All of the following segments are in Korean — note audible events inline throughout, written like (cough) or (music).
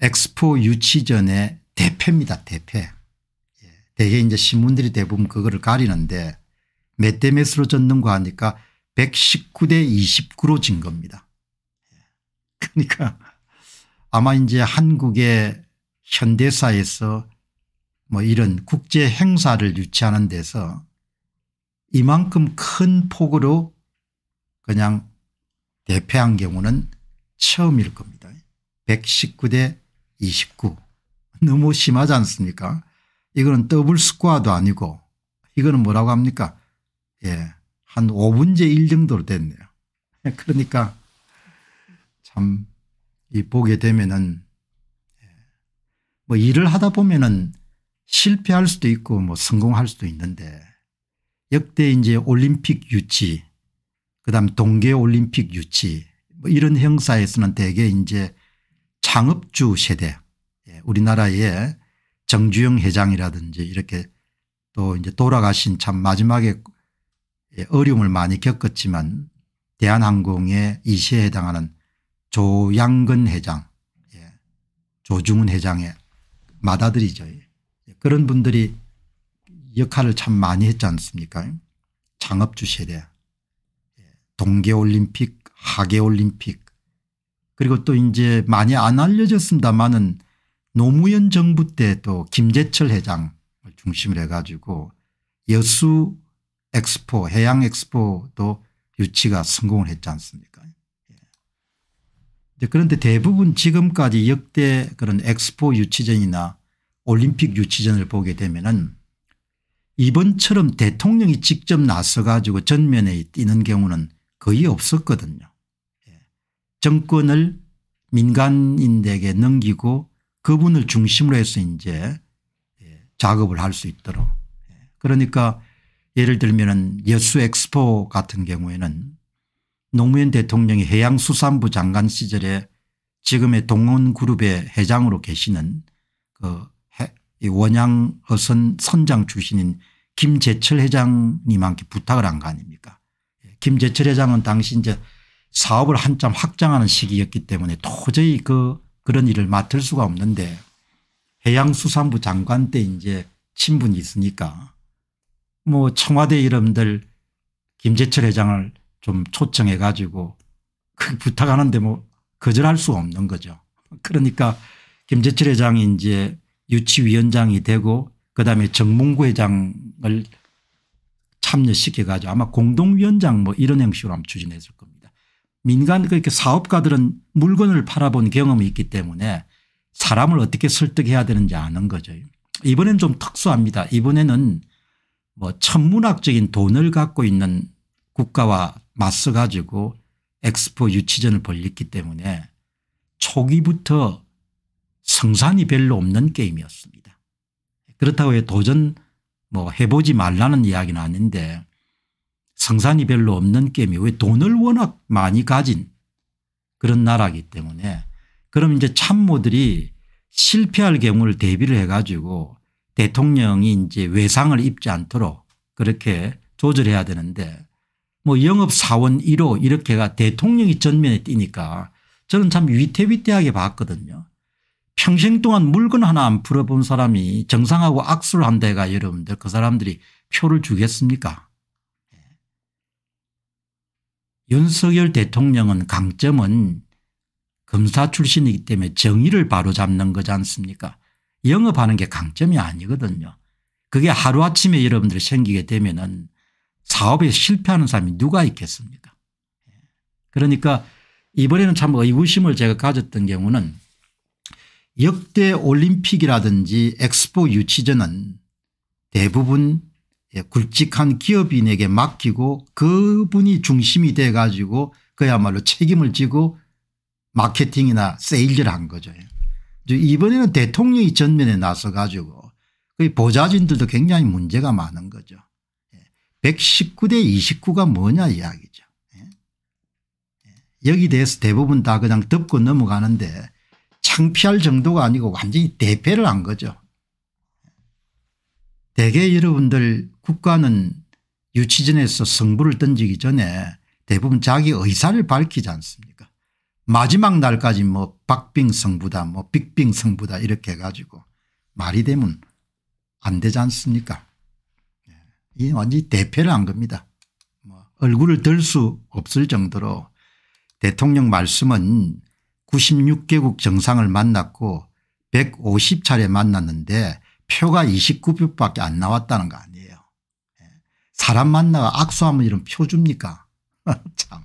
엑스포 유치전의 대패입니다 대패. 예, 대개 이제 신문들이 대부분 그거를 가리는데 몇 대 몇으로 졌는가 하니까 119 대 29로 진 겁니다. 예, 그러니까 아마 이제 한국의 현대사에서 뭐 이런 국제 행사를 유치하는 데서 이만큼 큰 폭으로 그냥 대패한 경우는 처음일 겁니다. 119대 29. 너무 심하지 않습니까? 이거는 더블 스코어도 아니고 이거는 뭐라고 합니까? 예. 한 5분제 1 정도로 됐네요. (laughs) 그러니까 참이 보게 되면은 예, 뭐 일을 하다 보면은 실패할 수도 있고 뭐 성공할 수도 있는데 역대 이제 올림픽 유치 그다음 동계 올림픽 유치 뭐 이런 행사에서는 대개 이제 창업주 세대 예, 우리나라의 정주영 회장이라든지 이렇게 또 이제 돌아가신 참 마지막에 예, 어려움을 많이 겪었지만 대한항공의 이시에 해당하는 조양근 회장 예, 조중훈 회장의 맏아들이죠. 그런 분들이 역할을 참 많이 했지 않습니까 창업주 세대 동계올림픽 하계올림픽 그리고 또 이제 많이 안 알려졌습니다만은 노무현 정부 때 또 김재철 회장을 중심으로 해가지고 여수 엑스포 해양 엑스포도 유치가 성공을 했지 않습니까 예. 그런데 대부분 지금까지 역대 그런 엑스포 유치전이나 올림픽 유치전을 보게 되면은 이번처럼 대통령이 직접 나서 가지고 전면에 뛰는 경우는 거의 없었거든요. 정권을 민간인에게 넘기고 그분을 중심으로 해서 이제 예, 작업을 할 수 있도록 예, 그러니까 예를 들면 여수 엑스포 같은 경우에는 노무현 대통령이 해양수산부 장관 시절에 지금의 동원그룹의 회장으로 계시는 그 원양 어선 선장 출신인 김재철 회장님한테 부탁을 한 거 아닙니까 예, 김재철 회장은 당시 이제 사업을 한참 확장하는 시기였기 때문에 도저히 그 그런 일을 맡을 수가 없는데 해양수산부 장관 때 이제 친분이 있으니까 뭐 청와대 이름들 김재철 회장을 좀 초청해 가지고 그 부탁하는데 뭐 거절할 수가 없는 거죠. 그러니까 김재철 회장이 이제 유치위원장이 되고 그다음에 정문구 회장을 참여시켜 가지고 아마 공동위원장 뭐 이런 형식으로 추진했을 겁니다. 민간 그렇게 그러니까 사업가들은 물건을 팔아본 경험이 있기 때문에 사람을 어떻게 설득해야 되는지 아는 거죠. 이번엔 좀 특수합니다. 이번에는 뭐 천문학적인 돈을 갖고 있는 국가와 맞서 가지고 엑스포 유치전을 벌렸기 때문에 초기부터 성산이 별로 없는 게임이었습니다. 그렇다고 해 도전 뭐 해보지 말라는 이야기는 아닌데 성산이 별로 없는 게임이 왜 돈을 워낙 많이 가진 그런 나라기 때문에 그럼 이제 참모들이 실패할 경우를 대비를 해 가지고 대통령이 이제 외상을 입지 않도록 그렇게 조절해야 되는데 뭐 영업사원 1호 이렇게가 대통령이 전면에 뛰니까 저는 참 위태위태하게 봤거든요. 평생 동안 물건 하나 안 풀어본 사람이 정상하고 악수를 한다 해가 여러분들 그 사람들이 표를 주겠습니까 윤석열 대통령은 강점은 검사 출신이기 때문에 정의를 바로잡는 거지 않습니까 영업하는 게 강점이 아니거든요. 그게 하루아침에 여러분들이 생기게 되면 은 사업에 실패하는 사람이 누가 있겠습니까 그러니까 이번에는 참 의구심을 제가 가졌던 경우는 역대 올림픽이라든지 엑스포 유치전은 대부분 예, 굵직한 기업인에게 맡기고 그분이 중심이 돼 가지고 그야말로 책임을 지고 마케팅이나 세일즈를 한 거죠. 예. 이번에는 대통령이 전면에 나서 가지고 보좌진들도 굉장히 문제가 많은 거죠. 119대 예. 29가 뭐냐 이야기죠. 여기 대해서 대부분 다 그냥 덮고 넘어가는데 창피할 정도가 아니고 완전히 대패를 한 거죠. 대개 여러분들 국가는 유치전에서 성부를 던지기 전에 대부분 자기 의사를 밝히지 않습니까 마지막 날까지 뭐 박빙 성부다 뭐 빅빙 성부다 이렇게 해가지고 말이 되면 안 되지 않습니까 예, 이 완전히 대패를 한 겁니다. 뭐 얼굴을 들 수 없을 정도로 대통령 말씀은 96개국 정상을 만났고 150차례 만났는데 표가 29표밖에 안 나왔다는 거 아니에요. 사람 만나가 악수하면 이런 표줍니까 (laughs) 참.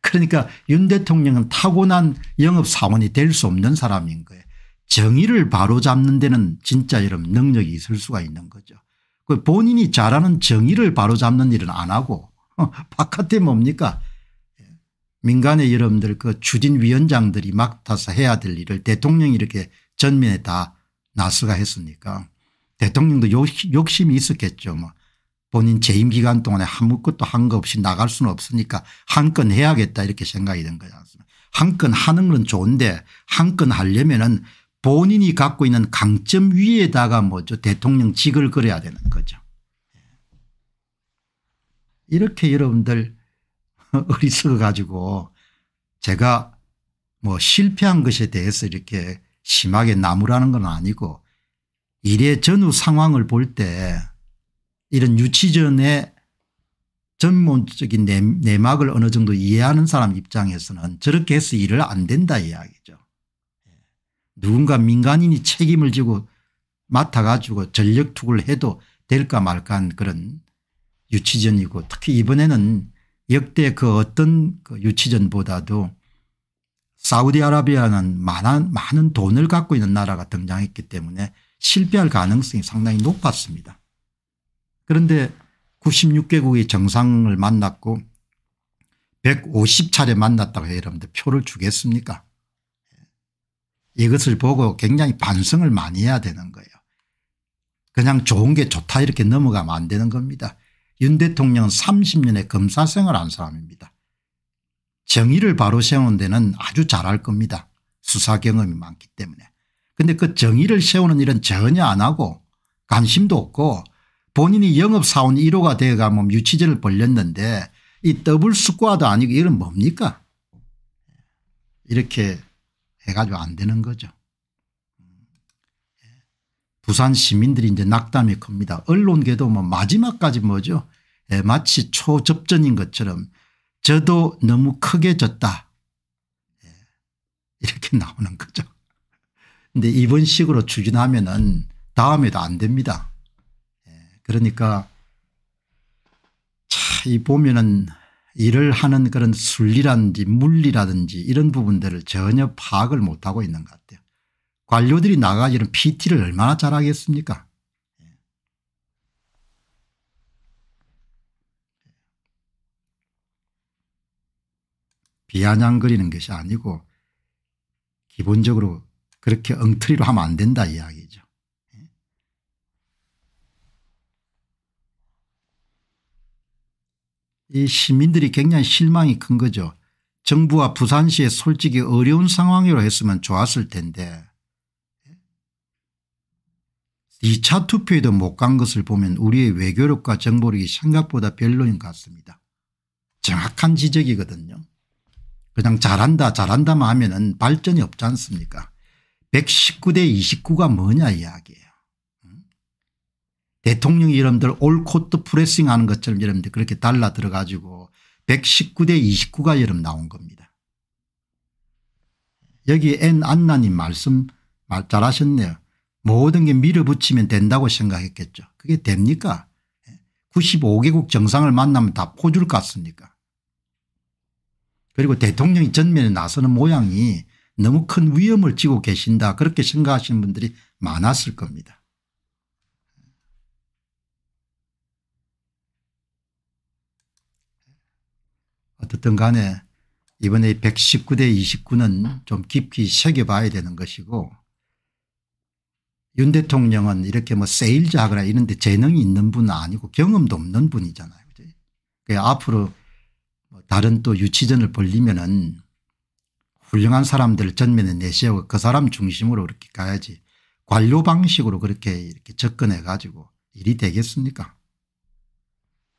그러니까 윤 대통령은 타고난 영업사원이 될 수 없는 사람인 거예요. 정의를 바로잡는 데는 진짜 이런 능력이 있을 수가 있는 거죠. 그 본인이 잘하는 정의를 바로잡는 일은 안 하고 (laughs) 바깥에 뭡니까 민간의 여러분들 그 추진위원장들이 맡아서 해야 될 일을 대통령이 이렇게 전면에 다 나스가 했으니까 대통령도 욕, 심이 있었겠죠. 뭐 본인 재임 기간 동안에 아무것도 한거 없이 나갈 수는 없으니까 한 건 해야겠다 이렇게 생각이 든 거지 않습니까 한건 하는 건 좋은데 한 건 하려면은 본인이 갖고 있는 강점 위에다가 뭐죠 대통령직을 그려야 되는 거죠. 예. 이렇게 여러분들 (laughs) 어리석어 가지고 제가 뭐 실패한 것에 대해서 이렇게 심하게 나무라는 건 아니고 일의 전후 상황을 볼 때 이런 유치전의 전문적인 내막을 어느 정도 이해하는 사람 입장에서는 저렇게 해서 일을 안 된다 이야기죠. 예. 누군가 민간인이 책임을 지고 맡아가지고 전력투구를 해도 될까 말까한 그런 유치전이고 특히 이번에는 역대 그 어떤 그 유치전보다도 사우디아라비아는 많은, 많은 돈을 갖고 있는 나라가 등장했기 때문에 실패할 가능성이 상당히 높았습니다. 그런데 96개국의 정상을 만났고 150차례 만났다고 해요. 여러분들 표를 주겠습니까 이것을 보고 굉장히 반성을 많이 해야 되는 거예요. 그냥 좋은 게 좋다 이렇게 넘어가면 안 되는 겁니다. 윤 대통령은 30년의 검사생을한 사람입니다. 정의를 바로 세우는 데는 아주 잘할 겁니다. 수사 경험이 많기 때문에. 근데 그 정의를 세우는 일은 전혀 안 하고 관심도 없고 본인이 영업사원 1호가 되어가면 유치제를 뭐 벌렸는데 이 더블 스과도 아니고 이건 뭡니까 이렇게 해가지고 안 되는 거죠. 부산 시민들이 이제 낙담이 큽니다. 언론계도 뭐 마지막까지 뭐죠 예, 마치 초접전인 것처럼 저도 너무 크게 졌다. 예. 이렇게 (laughs) 나오는 거죠. 근데 이번 식으로 추진하면은 다음에도 안 됩니다. 예. 그러니까 이 보면은 일을 하는 그런 순리라든지 물리라든지 이런 부분들을 전혀 파악을 못하고 있는 것 같아요. 관료들이 나가 이런 PT를 얼마나 잘하겠습니까? 비아냥거리는 것이 아니고 기본적으로 그렇게 엉터리로 하면 안 된다 이야기죠. 이 시민들이 굉장히 실망이 큰 거죠. 정부와 부산시에 솔직히 어려운 상황으로 했으면 좋았을 텐데 2차 투표에도 못 간 것을 보면 우리의 외교력과 정보력이 생각보다 별로인 것 같습니다. 정확한 지적이거든요. 그냥 잘한다 잘한다만 하면은 발전이 없지 않습니까 119대 29가 뭐냐 이야기예요. 대통령 이름들 올코트 프레싱 하는 것처럼 여러분들 그렇게 달라 들어가지고 119대 29가 여름 나온 겁니다. 여기 엔 안나님 말씀 잘하셨네요. 모든 게 밀어붙이면 된다고 생각했겠죠. 그게 됩니까 95개국 예? 정상을 만나면 다 포줄 같습니까 그리고 대통령이 전면에 나서는 모양이 너무 큰 위험을 지고 계신다 그렇게 생각하시는 분들이 많았을 겁니다. 어떻든 간에 이번에 119대 29는 좀 깊이 새겨봐야 되는 것이고 윤 대통령은 이렇게 뭐 세일즈 하거나 이런 데 재능이 있는 분 아니고 경험도 없는 분이잖아요. 그 앞으로 뭐 다른 또 유치전을 벌리면은 훌륭한 사람들을 전면에 내세우고 그 사람 중심으로 그렇게 가야지 관료 방식으로 그렇게 이렇게 접근해 가지고 일이 되겠습니까